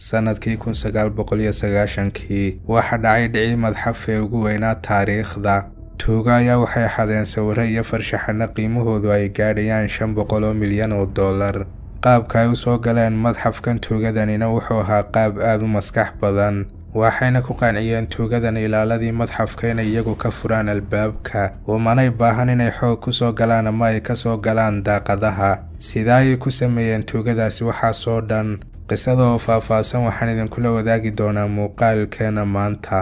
sannadkii kun sagaal boqol iyo sagaashankii waxa dhacay dhicii madxafa ee ugu weynaa taariikhda tuuga ayaa waxay xadeen sawiro iyo farshaxano qiimahoodu ay gaadhayaan shan boqol oo milyan oo dollar qaabka ay u soo galeen madxafkan tuugadanina wuxuu ahaa qaab aad u maskax badan waxayna ku qanciyeen tuugadan ilaaladii madxafka inay iyagu ka furaan albaabka umanay baahan inay xoog ku soo galaan ama ay ka soo galaan daaqadaha sidaa ayay ku sameeyeen tuugadaasi waxaa soo dhan qisada oo faah-faahsan waxaan idinkula wadaagi doonaa muuqaalkeena maanta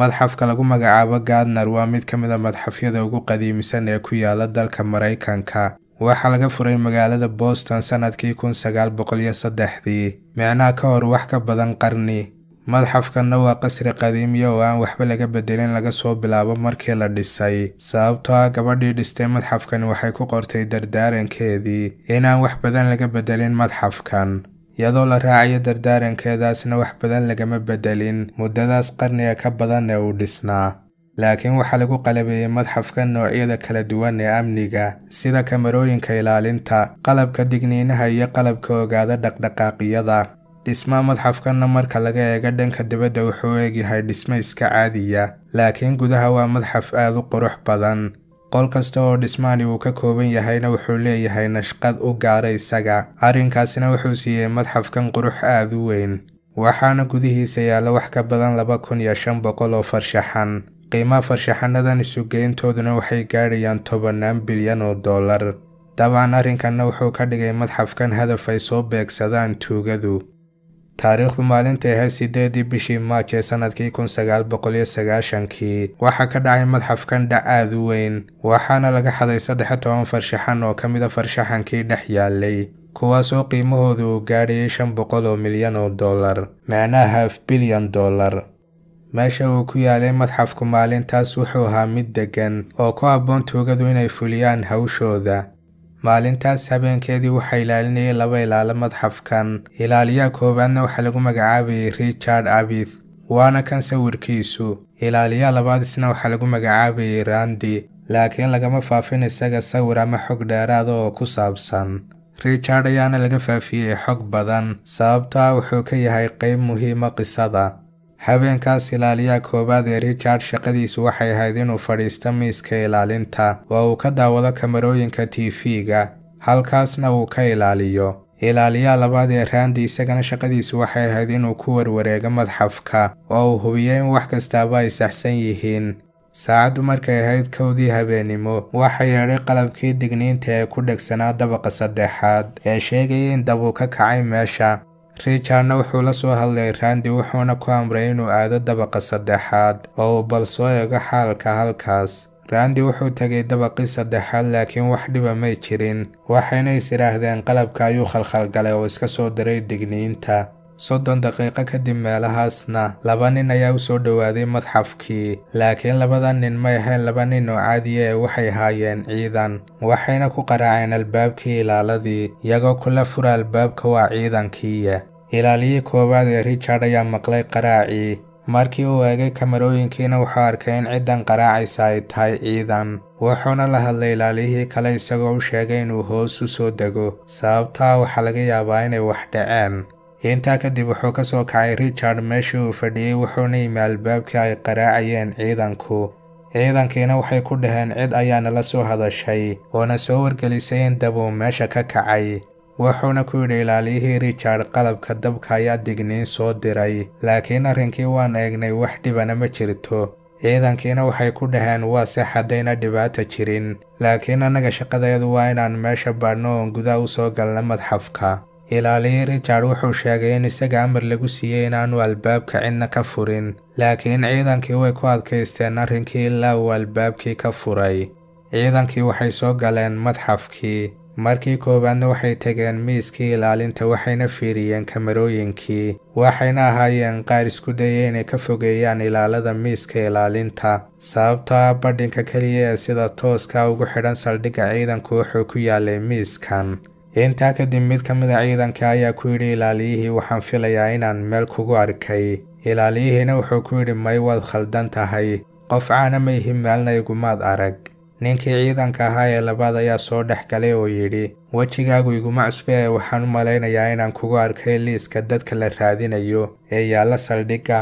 madxafka lagu magacaabo gardner waa mid ka mid a ah madxafyada ugu qadiimisan ee ku yaala dalka maraykanka waxaa laga furay magaalada boston sannadkii kun sagaal boqol iyo saddexdii micnaha ka hor wax ka badan qarni madxafkanna waa qasri qadiimiya oo aan waxba laga bedelin laga soo bilaabo markii la dhisay sababtoo ah gabadhii dhistay madxafkani waxay ku qortay dardaarankeedii inaan wax badan laga bedelin madxafkan iyadoo la raacayo dardaarankeedaasna wax badan lagama bedelin muddadaas qarniga ka badan ee uu dhisnaa laakiin waxaa lagu qalabeeyey madxafka noocyada kala duwan ee amniga sida kamarooyinka ilaalinta qalabka digniinaha iyo qalabka ogaada dhaqdhaqaaqyada dhismaha madxafkanna marka laga eego dhanka dibadda wuxuu eegyahay dhismo iska caadiya laakiin gudaha waa madxaf aad u qurux badan qol kasta oo dhismaani uu ka kooban yahayna wuxuu leeyahay nashqad u gaara isaga arrinkaasina wuxuu siiyey madxafkan qurux aad u weyn waxaana gudihiisa yaalla wax ka badan laba kun iyo shan boqol oo farshaxan qiimaha farshaxanadan isugeyntooduna waxay gaadhayaan tobannaan bilyan oo dollar dabcan arrinkanna wuxuu ka dhigay madxafkan hadaf ay soo beegsadaan tuugadu taariikhdu maalintai ahayd sideedii bishii maaj ee sannadkii kun sagaal boqol iyo sagaashankii waxaa ka dhacay madxafkan dhac aad u weyn waxaana laga xaday saddex toban farshaxan oo ka mid a ah farshaxankii dhex yaalay kuwaasoo qiimahoodu uu gaadhayay shan boqol oo milyan oo dollar macnaha haf bilyan dollar meesha uu ku yaalay madxafku maalintaas wuxuu ahaa mid deggan oo ku habboon tuugadu inay fuliyaan hawshooda maalintaas habeenkeedii waxaa ilaalinayay laba ilaalo madxafkan ilaaliyaha koowaadna waxaa lagu magacaabayay richard abith waana kan sawirkiisu ilaaliyaha labaadisna waxaa lagu magacaabayay randi laakiin lagama faafin isaga sawir ama xog dheeraada oo ku saabsan richard ayaana laga faafiyey xog badan sababtaa ah wuxuu ka yahay qayb muhiima ah qisada habeenkaas ilaaliyaha koowaad ee Richard shaqadiisu waxay ahayd inuu fadhiisto miiska ilaalinta oo uu ka daawado kamarooyinka t v ga halkaasna uu ka ilaaliyo. Ilaaliyaha labaad ee Randi isagana shaqadiisu waxay ahayd inuu ku warwareego madxafka oo uu hubiyo in wax kastaaba ay saxsan yihiin. Saacaddu markay ahayd kowdii habeennimo waxaa yeedhay qalabkii digniinta ee ku dhegsanaa dabaqa saddexaad ee sheegaya in dab uu ka kacay meesha riijaarna wuxuu la soo hadlay randi wuxuuna ku amray inuu aado dabaqa saddexaad oo uu bal soo eego xaalka halkaas randi wuxuu tegay dabaqii saddexaad laakiin wax dhiba may jirin waxayna is idhaahdeen qalabka ayuu khalkhalgalay oo iska soo diray digniinta soddon daqiiqo kadib meelahaasna laba nin ayaa u soo dhowaaday madxafkii laakiin labada nin may ahayn laba nin oo caadiya ah ee waxay haayeen ciidan waxayna ku qaraaceen albaabkii ilaaladii iyagoo kula fura albaabka waa ciidankiiya ilaaliyii koowaad ee richard ayaa maqlay qaraacii markii uu eegay kamarooyinkiina wuxuu arkay in ciddan qaraacaysa ay tahay ciidan wuxuuna la hadlay ilaaliyihii kale isagoo u sheegay inuu hoos u soo dego sababtaa waxaa laga yaabaa inay wax dhaceen intaa kadib wuxuu ka soo kacay richard meeshii uu fadhiyey wuxuuna yimi albaabkii ay qaraacayeen ciidanku ciidankiina waxay ku dhaheen cid ayaana la soo hadashay oona soo wargelisay in dab uu meesha ka kacay wuxuuna ku yidhi ilaaliyihii richard qalabka dabka ayaa digniin soo diray laakiin arrinkii waan eegnay wax dhibana ma jirto ciidankiina waxay ku dhaheen waa se haddayna dhibaato jirin laakiin annaga shaqadeedu waa inaan meesha baadhno oon gudaha u soo galna madxafka ilaaliyii richard wuxuu sheegay in isaga amar lagu siiyey inaanu albaabka cidna ka furin laakiin ciidankii way ku adkaysteen arrinkii ilaa uu albaabkii ka furay ciidankii waxay soo galeen madxafkii markii koowaadna waxay tageen miiskii ilaalinta waxayna fiiriyeen kamarooyinkii waxayna ahaayeen qaar isku dayay inay ka fogeeyaan ilaalada miiska ilaalinta sababto ah badhinka keliya ee sida tooskaa ugu xidhan saldhigga ciidanku wuxuu ku yaallay miiskan intaa kadib mid ka mida ah ciidanka ayaa ku yidhi ilaaliyihii waxaan filayaa inaan meel kugu arkay ilaaliyihiina wuxuu ku yidhi may waad khaldan tahay qof caana ma ihi meelna igumaad arag ninkii ciidanka ahaa ee labaad ayaa soo dhex galay oo yidhi wejigaagu iguma cusbe ee waxaan u malaynayaa inaan kugu arkay liiska dadka la raadinayo ee yaalla saldhigga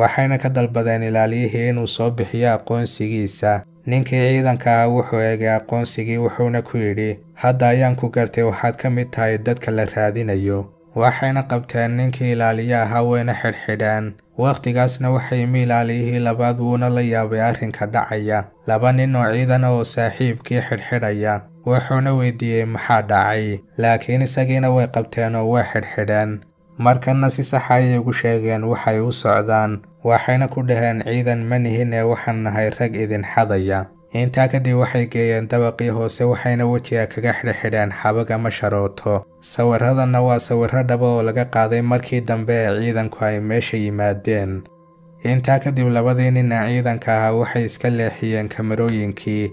waxayna ka dalbadeen ilaaliyihii inuu soo bixiyo aqoonsigiisa ninkii ciidanka ahaa wuxuu eegay aqoonsigii wuxuuna ku yidhi hadda ayaan ku gartay waxaad ka mid tahay dadka la raadinayo waxayna qabteen ninkii ilaaliyaaha ahaa wayna xidhxidhaan wakhtigaasna waxay miilaaliyihii labaad wuuna la yaabay arrinka dhacaya laba nin oo ciidana oo saaxiibkii xidhxidhaya wuxuuna weydiiyey maxaa dhacay laakiin isagiina way qabteen oo way xidhxidheen markana si saxa ah ayay ugu sheegeen waxay u socdaan waxayna ku dhaheen ciidan ma nihin ee waxaan nahay rag idin xadaya intaa kadib waxay geeyeen dabaqii hoose waxayna wejiga kaga xidhxidheen xabag ama sharooto sawiradanna waa sawiro dhaba oo laga qaaday markii dambe ee ciidanku ay meesha yimaadeen intaa kadib labadii nin ee ciidanka ahaa waxay iska leexiyeen kamarooyinkii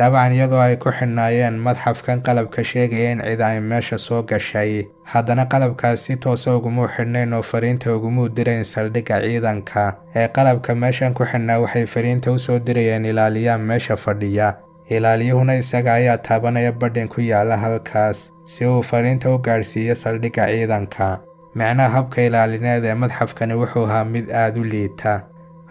dabcan iyadoo ay ku xidhnaayeen madxafkan qalabka sheegaya in cid ay meesha soo gashay haddana qalabkaas si toosa ah ugumuu xidhnayn oo fariinta ugumuu dirayn saldhigga ciidanka ee qalabka meeshan ku xidhnaa waxay fariinta u soo dirayeen ilaaliyaha meesha fadhiya ilaaliyuhuna isaga ayaa taabanaya badhin ku yaala halkaas si uu fariinta u gaadhsiiyo saldhigga ciidanka micnaha habka ilaalineed ee madxafkani wuxuu ahaa mid aad u liita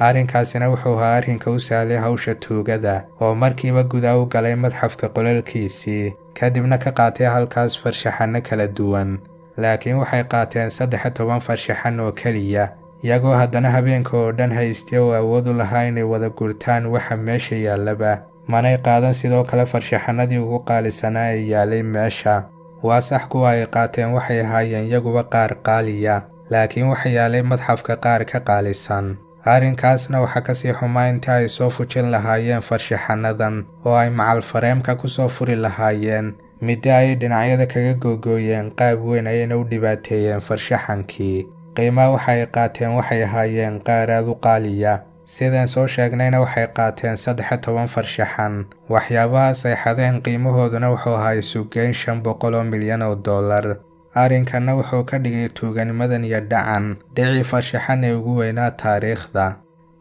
arrinkaasina wuxuu ahaa arrinka u sahlay hawsha tuugada oo markiiba gudaa u galay madxafka qolalkiisii kadibna ka qaatay halkaas farshaxanno kala duwan laakiin waxay qaateen saddex toban farshaxan oo keliya iyagoo haddana habeenka oo dhan haystee oo awoodu lahaa inay wada gurtaan waxa meesha yaallaba manay qaadan sidoo kale farshaxanadii ugu qaalisanaa ee yaalay meesha waa sax kuwa ay qaateen waxay ahaayeen iyaguba qaar qaaliya laakiin waxa yaalay madxafka qaar ka qaalisan arrinkaasna waxaa kasii xumaa intii ay soo fujin lahaayeen farshaxanadan oo ay macalfareemka ku soo furi lahaayeen midda ayay dhinacyada kaga googooyeen qaab weyn ayayna u dhibaateeyeen farshaxankii qiimaha waxa ay qaateen waxay ahaayeen qaaraad u qaaliya sidaan soo sheegnayna waxay qaateen saddexa toban farshaxan waxyaabahaas ay xadeen qiimahooduna wuxuu ahaa isugeyn shan boqol oo milyan oo dollar arrinkanna wuxuu ka dhigay tuuganimadan iyo dhacan dhicii farshaxan ee ugu weynaa taariikhda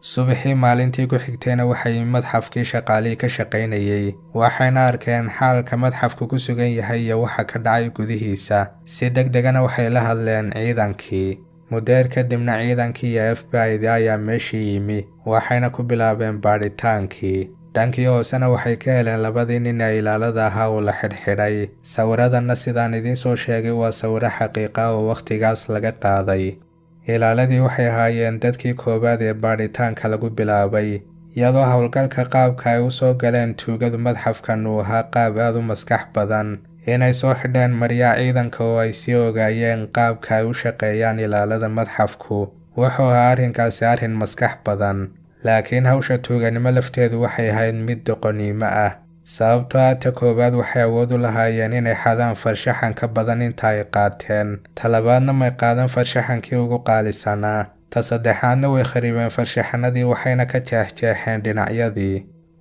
subaxii maalintii ku xigtayna waxay madxafkii shaqaalihii ka shaqaynayey waxayna arkeen xaalka madxafku ku sugan yahay iyo waxa ka dhacay gudihiisa si degdegana waxay la hadleen ciidankii mudeer kadibna ciidankii iyo f b i d ayaa meeshii yimi waxayna ku bilaabeen baadhitaankii dhankii hoosena waxay ka heleen labadii nin ee ilaalada ahaa uu la xidhxidhay sawiradanna sidaan idiin soo sheegay waa sawiro xaqiiqa oo wakhtigaas laga qaaday ilaaladii waxay ahaayeen dadkii koowaad ee baadhitaanka lagu bilaabay iyadoo howlgalka qaabka ay u soo galeen tuugadu madxafkan uu ahaa qaab aad u maskax badan inay soo xidheen maryaa ciidanka oo ay sii ogaayeen qaabka ay u shaqeeyaan ilaalada madxafku wuxuu ahaa arrinkaasi arrin maskax badan laakiin hawsha tuuganimo lafteedu waxay ahayd mid doqoniimo ah sababtoo ah ta koowaad waxay awood u lahaayeen inay xadaan farshaxan ka badan inta ay qaateen talabaadna may qaadan farshaxankii ugu qaalisanaa ta saddexaadna way kharibeen farshaxanadii waxayna ka jeexjeexeen dhinacyadii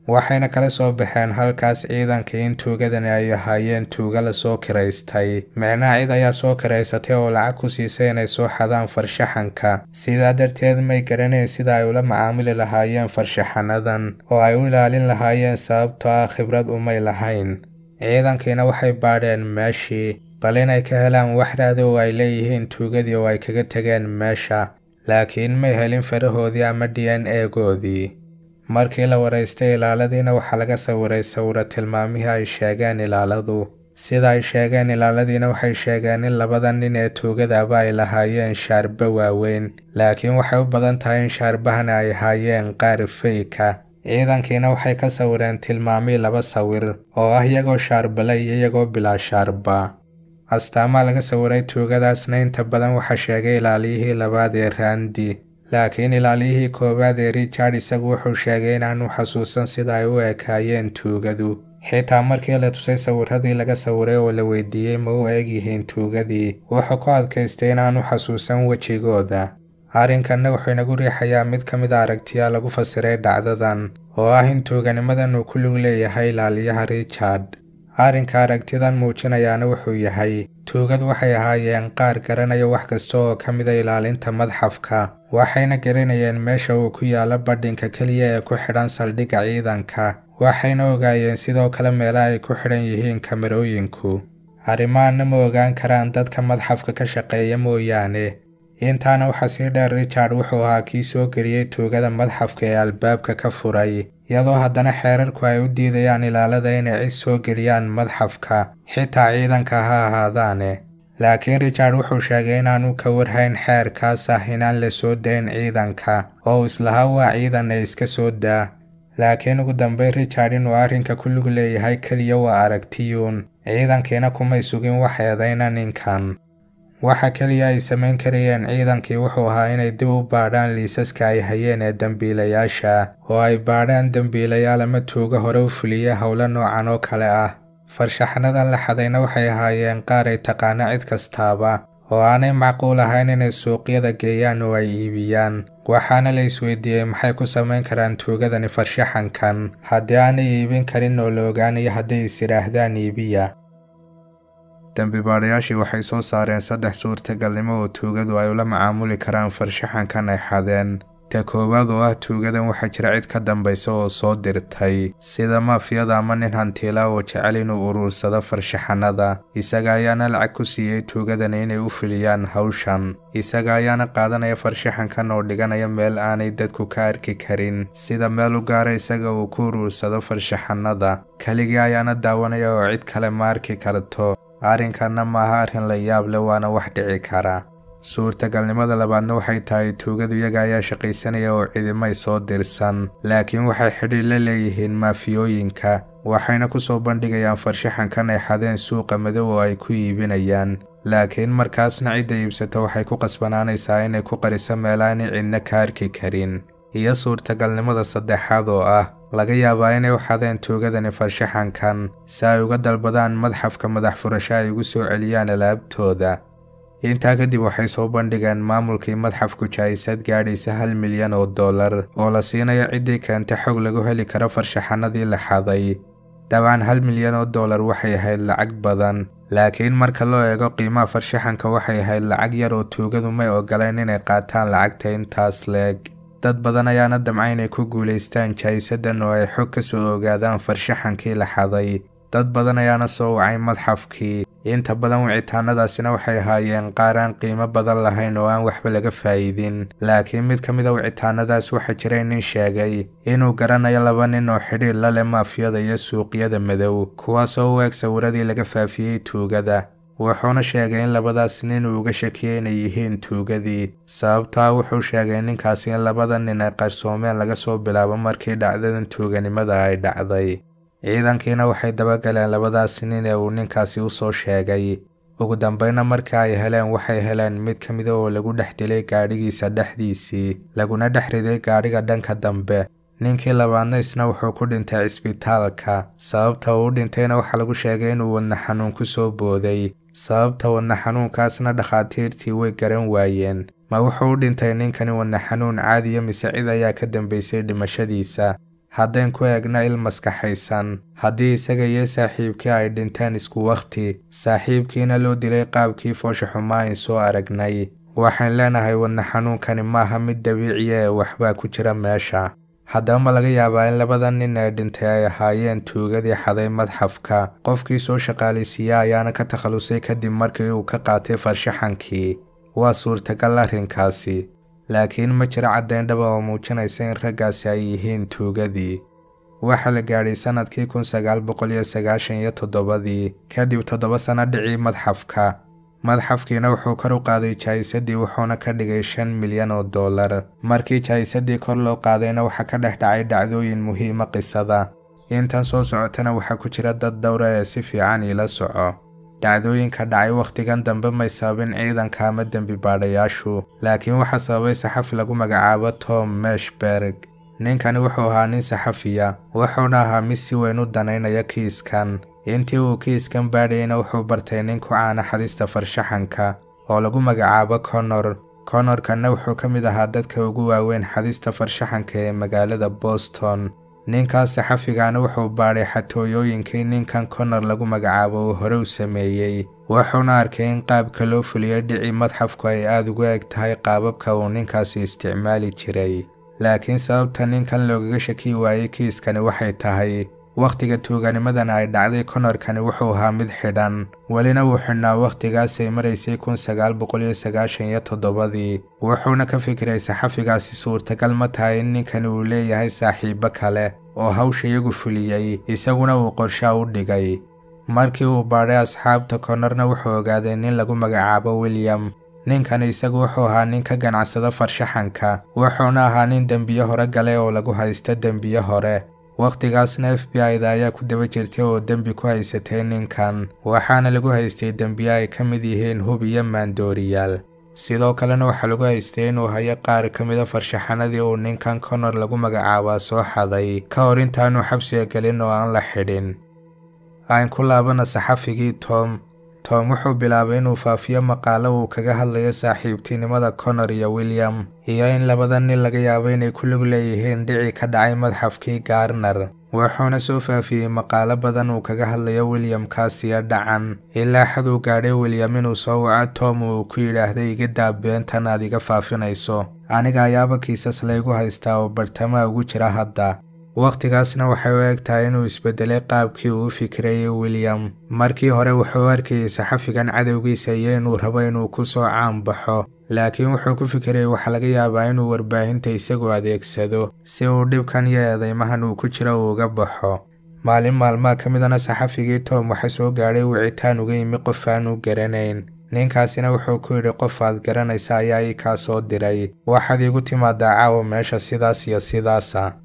waxayna kala soo baxeen halkaas in tuugadani ay ahaayeen tuuga la soo kiraystay micnaha cid ayaa soo kiraysatay oo lacag ku siisay inay soo xadaan farshaxanka sidaa darteed may garanayn sida ay ula macaamili lahaayeen farshaxanadan oo ay u ilaalin lahaayeen sababtoo ah khibrad umay lahayn ciidankiina waxay baadheen meeshii bal inay ka helaan wax raadi oo ay leeyihiin tuugadii oo ay kaga tegeen meesha laakiin may helin farahoodii ama d n a goodii markii la waraystay ilaaladiina waxaa laga sawiray sawiro tilmaamihii ay sheegeen ilaaladu sida ay sheegeen ilaaladiina waxay sheegeen in labada nin ee tuugadaaba ay lahaayeen shaarba waaweyn laakiin waxay u badan tahay in shaarbahana ay haayeen qaar feyka ciidankiina waxay ka sawireen tilmaamihii laba sawir oo ah iyagoo shaarbala iyo iyagoo bilaa shaarba astaamaa laga sawiray tuugadaasna inta badan waxaa sheegay ilaaliyihii labaad ee raandi laakiin ilaaliyihii koowaad ee richard isagu wuxuu sheegay inaanu xasuusan sida ay u ekaayeen tuugadu xitaa markii la tusay sawiradii laga sawiray oo la weydiiyey ma u eeg yihiin tuugadii wuxuu ku adkaystay inaanu xasuusan wejigooda arrinkanna wuxuu inagu riixayaa mid ka mid a ah aragtiyaa lagu fasiray dhacdadan oo ah in tuuganimadan uu ku lug leeyahay ilaaliyaha richard arrinka aragtidan muujinayaana wuxuu yahay tuugad waxay ahaayeen qaar garanaya wax kasta oo ka mida ah ilaalinta madxafka waxayna garanayeen meesha uu ku yaala badhinka keliya ee ku xidhan saldhigga ciidanka waxayna ogaayeen sidoo kale meelaha ay ku xidhan yihiin kamarooyinku arrimahanna ma ogaan karaan dadka madxafka ka shaqeeya mooyaane intaana waxaa sii dheer richard wuxuu ahaa kii soo geliyey tuugada madxafka ee albaabka ka furay iyadoo haddana xeerarku ay u diidayaan ilaalada inay cid soo geliyaan madxafka xitaa ciidanka ha ahaadaane laakiin richard wuxuu sheegay inaanu ka warhayn xeerkaas ah inaan la soo dayn ciidanka oo islahaa waa ciidanna iska soo daa laakiin ugu dambeyn richard inuu arrinka ku lug leeyahay keliya waa aragtiyuun ciidankiina kumay sugin wax eedayna ninkan waxa keliya ay samayn karayeen ciidankii wuxuu ahaa inay dib u baadhaan liisaska ay hayeen ee dembiilayaasha oo ay baadhaan dembiilayaal ama tuugo hore u fuliya howlo noocan oo kale ah Farshaxanadan la xadayna waxay ahaayeen qaar ay taqaana cid kastaaba oo aanay macquul ahayn inay suuqyada geeyaan oo ay iibiyaan waxaana la isweydiiyey maxay ku samayn karaan tuugadani farshaxankan haddii aanay iibin karin oo la ogaanayo hadday is yidhaahdaan iibiya dambibaadhayaashii waxay soo saareen saddex suurtagalnimo oo tuugadu ay ula macaamuli karaan farshaxankan ay xadeen ta koowaad oo ah tuugadan waxaa jira cid ka dambaysa oo soo dirtay sida maafiyada ama nin hantiila oo jecel inuu uruursado farshaxanada isaga ayaana lacag ku siiyey tuugadana inay u fuliyaan hawshan isaga ayaana qaadanaya farshaxankan oo dhiganaya meel aanay dadku ka arki karin sida meel u gaara isaga uu ku uruursado farshaxanada keligii ayaana daawanaya oo cid kale ma arki karto arrinkanna maaha arrin la yaable waana wax dhici kara suurtagalnimada labaadna waxay tahay tuugadu iyaga ayaa shaqaysanaya oo ciidimay soo dirsan laakiin waxay xidhiir la leeyihiin maafiyooyinka waxayna ku soo bandhigayaan farshaxankan ay xadeen suuqa madow oo ay ku iibinayaan laakiin markaasna cidda iibsata waxay ku qasbanaanaysaa inay ku qariso meelaanay cidna ka arki karin iyo suurtagalnimada saddexaad oo ah laga yaabaa inay u xadeen tuugadani farshaxankan si ay uga dalbadaan madxafka madax furasho ay ugu soo celiyaan alaabtooda intaa kadib waxay soo bandhigeen maamulkii madxafku jaayisad gaadhaysa hal milyan oo dollar oo la siinaya ciddii keenta xog lagu heli karo farshaxanadii la xaday dabcan hal milyan oo dollar waxay ahayd lacag badan laakiin marka loo eego qiimaha farshaxanka waxay ahayd lacag yar oo tuugadu may ogoleen inay qaataan lacagta intaas leeg dad badan ayaana damca inay ku guulaystaan jaayisadan oo ay xog ka soo ogaadaan farshaxankii la xaday dad badan ayaana soo wacay madxafkii inta badan wicitaanadaasina waxay ahaayeen qaar aan qiimo badan lahayn oo aan waxba laga faa'iidin laakiin mid ka mid a ah wicitaanadaas waxaa jiray nin sheegay inuu garanayo laba nin oo xidhiir la leh maafiyada iyo suuqyada madow kuwaasoo u eeg sawiradii laga faafiyey tuugada wuxuuna sheegay in labadaas nin uu uga shakiyey inay yihiin tuugadii sababtaa wuxuu sheegay ninkaasi in labada nin ay qarsoomeen laga soo bilaabo markii dhacdadan tuuganimada ay dhacday ciidankiina waxay dabagaleen labadaas nin ee uu ninkaasi usoo sheegay ugu dambeyna marka ay heleen waxay heleen mid ka mida ah oo lagu dhex dilay gaadhigiisa dhexdiisii laguna dhex riday gaadhiga dhanka dambe ninkii labaadna isna wuxuu ku dhintay cisbitaalka sababta uu u dhintayna waxaa lagu sheegay inuu wadna xanuun ku soo booday sababta wadna xanuunkaasna dhakhaatiirtii way garan waayeen ma wuxuu u dhintay ninkani wadna xanuun caadiya mise cid ayaa ka dambaysay dhimashadiisa haddaan ku eegna il maskaxaysan haddii isaga iyo saaxiibkii ay dhinteen isku wakhti saaxiibkiina loo dilay qaabkii fooshaxuma ayn soo aragnay waxaan leenahay wadna xanuunkani maaha mid dabiiciya ah ee waxbaa ku jira meesha haddaba ma laga yaabaa in labada nin ee dhintay ay ahaayeen tuugadii xaday madxafka qofkii soo shaqaalaysiiya ayaana ka takhalusay kadib markii uu ka qaatay farshaxankii waa suurtagal arrinkaasi laakiin ma jiro caddayn dhaba ah oo muujinaysa in raggaasi ay yihiin tuugadii waxaa la gaadhay sannadkii kun sagaal boqol iyo sagaashan iyo toddobadii kadib toddoba sano dhicii madxafka madxafkiina wuxuu kor u qaaday jaahisadii wuxuuna ka dhigay shan milyan oo dollar markii jaahisadii kor loo qaadayna waxaa ka dhex dhacay dhacdooyin muhiima qisada intan soo socotana waxaa ku jira dad dowra ah ee si fiican iila soco dhacdooyinka dhacay wakhtigan dambe may sababin ciidanka ama dembi baadhayaashu laakiin waxaa sababay saxafi lagu magacaabo tom meshberg ninkani wuxuu ahaa nin saxafiya wuxuuna ahaa mid si weyn u danaynaya kiiskan intii uu kiiskan baadhayeyna wuxuu bartay nin ku caana xadista farshaxanka oo lagu magacaabo connor connorkanna wuxuu ka mid ahaa dadka ugu waaweyn xadista farshaxanka ee magaalada boston ninkaas saxafigaana wuxuu baadhay xatooyooyinkii ninkan connor lagu magacaabo uu hore u sameeyey wuxuuna arkay in qaabka loo fuliyo dhici madxafku ay aada ugu eg tahay qaababka uu ninkaasi isticmaali jiray laakiin sababta ninkan loogaga shaki waayey kiiskani waxay tahay wakhtiga tuuganimadan ay dhacday konorkani wuxuu ahaa mid xidhan welina uu xidhnaa wakhtigaasay maraysay kun sagaal boqol iyo sagaashan iyo toddobadii wuxuuna ka fikiray saxafigaasi suurtagal ma tahay in ninkani uu leeyahay saaxiibo kale oo hawsha iyagu fuliyey isaguna uu qorshaa u dhigay markii uu baadhay asxaabta konorna wuxuu ogaaday nin lagu magacaabo william ninkani isagu wuxuu ahaa nin ka ganacsada farshaxanka wuxuuna ahaa nin dembiyo hore gale oo lagu haysta dembiyo hore wakhtigaasna f b i da ayaa ku daba jirtay oo dembi ku haysatay ninkan waxaana lagu haystay dembiya ay ka mid yihiin hub iyo maandooriyaal sidoo kalena waxaa lagu haystay inuu hayo qaar ka mida farshaxanadii uu ninkan connor lagu magacaabaa soo xaday ka hor intaanu xabsiga gelin oo aan la xidhin aan ku laabana saxafigii tom Tom wuxuu bilaabay inuu faafiyo maqaalo uu kaga hadlayo saaxiibtinimada Connor iyo William iyo in labada nin laga yaabo inay ku lug leeyihiin dhici ka dhacay madxafkii Garner wuxuuna soo faafiyey maqaalo badan uu kaga hadlayo William kaasiya dhacan ilaa xad uu gaadhay William inuu soo waco Tom uu ku yidhaahday iga daabeentan beentan aad iga faafinayso aniga ayaaba kiisas laygu haystaa oo barhtamaha ugu jira hadda wakhtigaasna waxay u egtahay inuu isbedelay qaabkii uu u fikirayay william markii hore wuxuu arkayay saxafigan cadowgiisa iyo inuu rabo inuu ku soo caanbaxo laakiin wuxuu ku fikirayay waxa laga yaabaa inuu warbaahinta isagu adeegsado si uu dhibkan iyo eedeymahan uu ku jira uu uga baxo maalin maalmaha ka midana saxafigii tom waxa soo gaadhay wicitaan uga yimi qof aan u garanayn ninkaasina wuxuu ku yidhi qof aad garanaysa ayaa ii kaa soo diray waxaad iigu timaadaa caawa meesha sidaas iyo sidaasa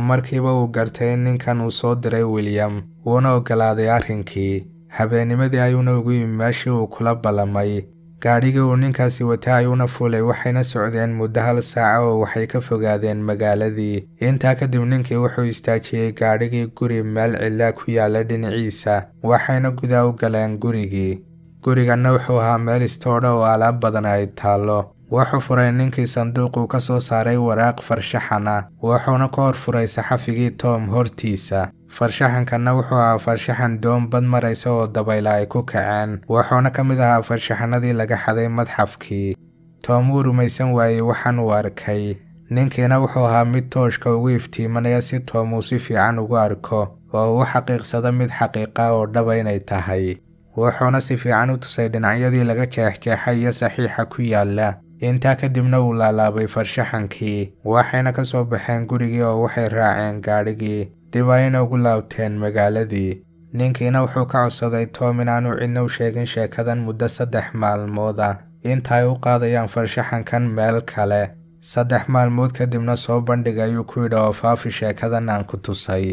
markiiba uu gartay in ninkan uu soo diray william wuuna ogolaaday arrinkii habeennimadii ayuuna ugu yimi meeshii uu kula ballamay gaadhigii uu ninkaasi watay ayuuna fuulay waxayna socdeen muddo hal saaca oo waxay ka fogaadeen magaaladii intaa kadib ninkii wuxuu istaajiyey gaadhigii guri meel cillaa ku yaalla dhinaciisa waxayna gudaa u galeen gurigii guriganna wuxuu ahaa meel istoodha oo alaab badan ay taallo wuxuu furay ninkii sanduuquu ka soo saaray waraaq farshaxana wuxuuna ka hor furay saxafigii tom hortiisa farshaxankanna wuxuu ahaa farshaxan doon bad maraysa oo dabayla ay ku kaceen wuxuuna ka mid ahaa farshaxanadii laga xaday madxafkii toom wuu rumaysan waayey waxaan uu arkay ninkiina wuxuu ahaa mid tooshka ugu iftiimanaya si toom uu si fiican ugu arko oo u xaqiiqsado mid xaqiiqa oo dhaba inay tahay wuxuuna si fiican u tusay dhinacyadii laga jeexjeexay iyo saxiixa ku yaalla intaa kadibna uu laalaabay farshaxankii waxayna ka soo baxeen gurigii oo waxay raaceen gaadhigii dib ayna ugu laabteen magaaladii ninkiina wuxuu ka codsaday toom inaanu cidna u sheegin sheekadan muddo saddex maalmooda ah. inta ay u qaadayaan farshaxankan meel kale saddex maalmood kadibna soo bandhiga ayuu ku yidhi oo faafi sheekadan aan ku tusay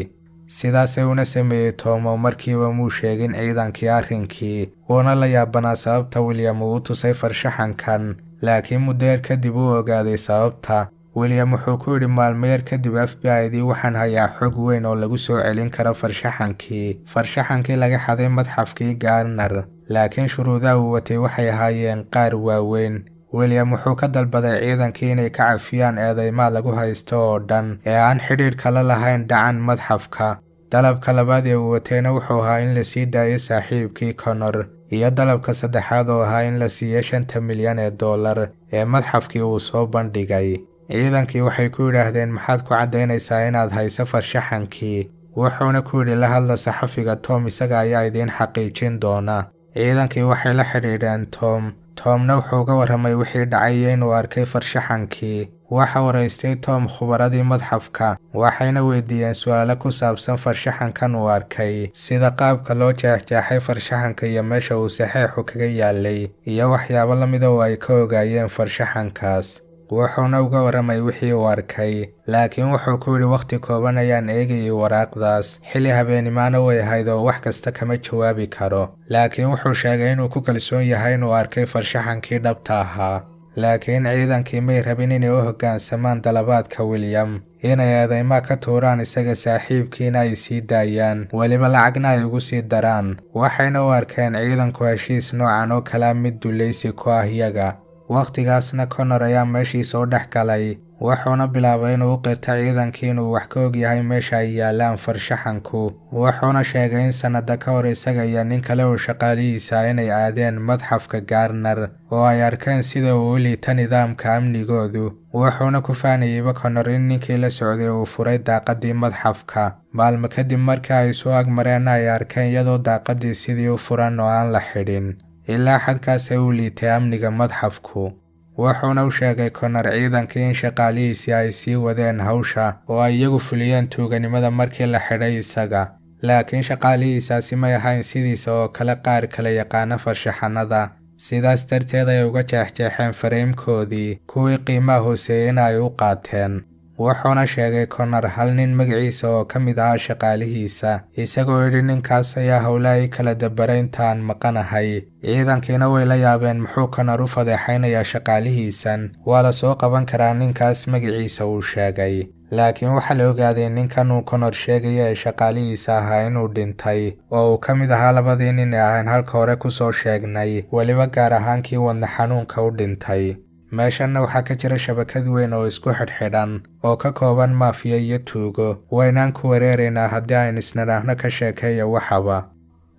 sidaasay una sameeyey toom oo markiiba muu sheegin ciidankii arrinkii wuuna la yaabanaa sababta wilyam uu u tusay farshaxankan laakiin muddo yar kadib uu ogaaday sababta william wuxuu ku yidhi maalmo yar kadib f b i dii waxaan hayaa xog weyn oo lagu soo celin karo farshaxankii farshaxankii laga xaday madxafkii garner laakiin shuruudaha uu watay waxay ahaayeen qaar waaweyn william wuxuu ka dalbaday ciidankii inay ka cafiyaan eedeymaa lagu haysto oo dhan ee aan xidhiir kala lahayn dhacan madxafka dalabka labaad ee uu watayna wuxuu ahaa in la sii daayo saaxiibkii connor iyo dalabka saddexaad oo ahaa in la siiyo shanta milyan ee dollar ee madxafkii uu soo bandhigay ciidankii waxay ku yidhaahdeen maxaad ku caddaynaysaa inaad hayso farshaxankii wuxuuna ku yidhi la hadla saxafiga tom isaga ayaa idiin xaqiijin doona ciidankii waxay la xidhiidheen toom toomna wuxuu uga warramay wixii dhacay inuu arkay farshaxankii waxa waraystay tom khubaradii madxafka waxayna weydiiyeen su'aalo ku saabsan farshaxankan uu arkay sida qaabka loo jeexjeexay farshaxanka iyo meesha uu saxeexu kaga yaalay iyo waxyaabo la mida oo ay ka ogaayeen farshaxankaas wuxuuna uga waramay wixii uu arkay laakiin wuxuu ku yidhi wakhti kooban ayaan eegayay waraaqdaas xilli habeenimaana way ahayd oo wax kasta kama jawaabi karo laakiin wuxuu sheegay inuu ku kalsoon yahay inuu arkay farshaxankii dhabta ahaa laakiin ciidankii may rabin inay u hoggaansamaan dalabaadka william inay adeymaa ka tuuraan isaga saaxiibkiina ay sii daayaan weliba lacagna ay ugu sii daraan waxayna u arkeen ciidanku heshiis noocan oo kalea mid dullaysi ku ah iyaga wakhtigaasna connor ayaa meeshii soo dhex galay wuxuuna bilaabay inuu u qirta ciidankii inuu wax ka og yahay meesha ay yaalaan farshaxanku wuxuuna sheegay in sannada ka hor isaga iyo nin kale oo shaqaalihiisa ah inay aadeen madxafka gaarner oo ay arkeen sida uu liita nidaamka amnigoodu wuxuuna ku faanayeyba connor in ninkii la socday uu furay daaqaddii madxafka maalmo kadib markii ay isu ag mareen ay arkeen iyadoo daaqadii sidii u furan oo aan la xidhin ilaa xadkaas ay u liitay amniga madxafku wuxuuna u sheegay konar ciidankii in shaqaalihiisii ay sii wadeen hawsha oo ay iyagu fuliyeen tuuganimada markii la xidhay isaga laakiin shaqaalihiisaasi may ahayn sidiisa oo kale qaar kala yaqaana farshaxanada sidaas darteed ay uga jeexjeexeen fariimkoodii kuwii qiimaha hooseeyey ay u qaateen wuxuuna sheegay connor hal nin magiciisa oo ka mid ahaa shaqaalihiisa isagoo yidhi ninkaas ayaa howlahay kala dabarayntaan maqanahay ciidankiina way la yaabeen muxuu connor u fadeexaynayaa shaqaalihiisan waa la soo qaban karaa ninkaas magiciisa uu sheegay laakiin waxaa la ogaaday ninkan uu connor sheegaya ee shaqaalihiisa ahaa inuu dhintay oo uu ka mid ahaa labadii nin ee aan halka hore ku soo sheegnay weliba gaar ahaan kii wadna xanuunka u dhintay meeshanna waxaa ka jira shabakad weyn oo isku xidhxidhan oo ka kooban maafiya iyo tuugo waynaan ku wareeraynaa haddii ayn isnanaahno ka sheekeeya waxaba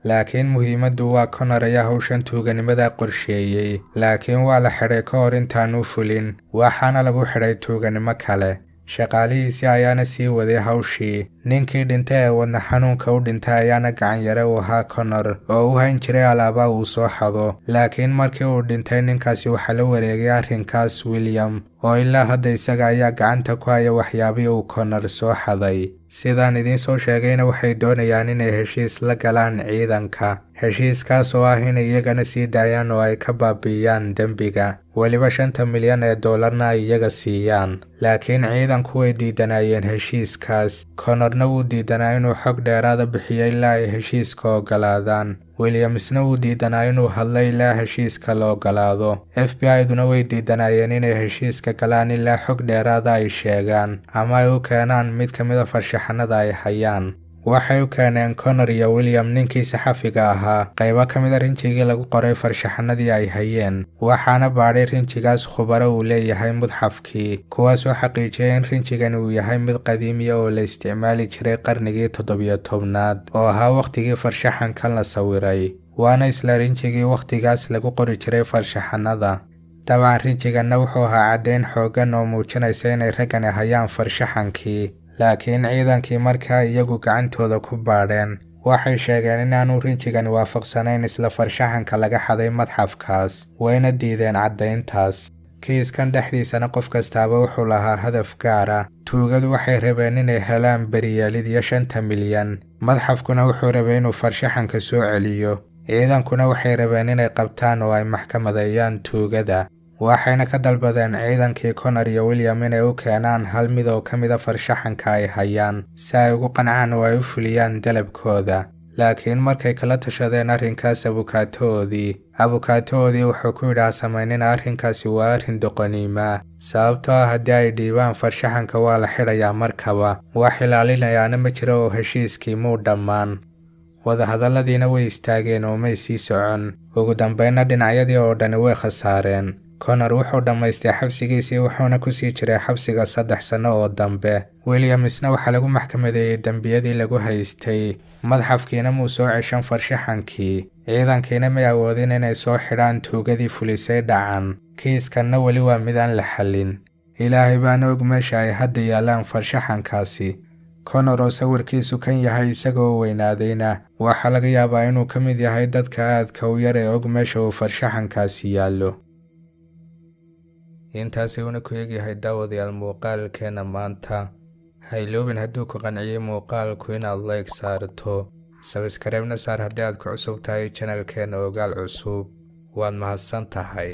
laakiin muhiimaddu waa konor ayaa howshan tuuganimadaa qorsheeyey laakiin waa la xidhay ka hor intaanu fulin waxaana lagu xidhay tuuganimo kale shaqaalihiisii ayaana sii waday hawshii ninkii dhintay ee wadna xanuunka u dhintay ayaana gacan yare u ahaa conor oo u hayn jiray alaabaa uu soo xado laakiin markii uu dhintay ninkaasi waxaa la wareegay arrinkaas william oo ilaa hadda isaga ayaa gacanta ku haya waxyaabihii uu conor soo xaday sidaan idiin soo sheegayna waxay doonayaan inay heshiis la galaan ciidanka heshiiskaas oo ah inay iyagana sii daayaan oo ay ka baabi'iyaan dembiga weliba shanta milyan ee doolarna ay iyaga siiyaan laakiin ciidanku way diidanaayeen heshiiskaas conor qaarna wuu diidanaa inuu xog dheeraada bixiyo ilaa ay heshiiska ogolaadaan williamsna wuu diidanaa inuu hadlo ilaa heshiiska la ogolaado f b i-duna way diidanaayeen inay heshiiska galaan ilaa xog dheeraada ay sheegaan ama ay u keenaan mid ka mida ah farshaxanada ay hayaan waxay u keeneen conor iyo william ninkii saxafiga ahaa qaybo ka mid a ah rinjigii lagu qoray farshaxanadii ay hayeen waxaana baadhay rinjigaas khubaro uu leeyahay mudxafkii kuwaas kuwaasoo xaqiijiyay in rinjigan uu yahay mid qadiimiya oo la isticmaali jiray qarnigii toddobiyo tobnaad oo ahaa wakhtigii farshaxankan la sawiray waana isla rinjigii wakhtigaas lagu qori jiray farshaxanada dabcan rinjiganna wuxuu ahaa caddayn xooggan oo muujinaysa inay raggani hayaan farshaxankii laakiin ciidankii markaa iyagu gacantooda ku baadheen waxay sheegeen inaanu rinjigan waafaqsanayn isla farshaxanka laga xaday madxafkaas wayna diideen caddayntaas kiiskan dhexdiisana qof kastaaba wuxuu lahaa hadaf gaara ah. tuugadu waxay rabeen inay helaan beriyaalid iyo shanta milyan madxafkuna wuxuu rabay inuu farshaxanka soo celiyo ciidankuna waxay rabeen inay qabtaan oo ay maxkamadeeyaan tuugada waxayna ka dalbadeen ciidankii conor iyo william inay u keenaan hal mid oo ka a ah farshaxanka ay hayaan si ay ugu qancaan oo ay u fuliyaan dalabkooda laakiin markay kala tashadeen arrinkaas abukaatoodii abukaatoodii wuxuu ku yidhaah samaynina arrinkaasi waa arrin doqoniima sababtoo ah haddii ay dhiibaan farshaxanka waa la xidhayaa markaba wax ilaalinayaana ma jira oo heshiiskii muu dhammaan wadahadalladiina way istaageen oo may sii socon ugu dambaynna dhinacyadii oo dhani way khasaareen connor wuxuu dhammaystay xabsigiisii wuxuuna kusii jiray xabsiga saddex sanno oo dambe williamsna waxaa lagu maxkamadeeyey dembiyadii lagu haystay madxafkiina muu soo ceshan farshaxankii ciidankiina may awoodin inay soo xidhaan tuugadii fulisay dhacan kiiskanna weli waa mid aan la xallin ilaahay baana og meesha ay hadda yaallaan farshaxankaasi connor oo sawirkiisu kan yahay isagaoo weynaadayna waxaa laga yaabaa inuu ka mid yahay dadka aadka u yar ee og meesha uu farshaxankaasi yaallo intaasi uuna ku eegyahay daawadayaal muuqaalkeenna maanta hayloobin hadduu ku qanciyey muuqaalku inaad leeg saarto sabskareebna saar haddii aad ku cusub tahay janalkeenna ogaal cusub waad mahadsan tahay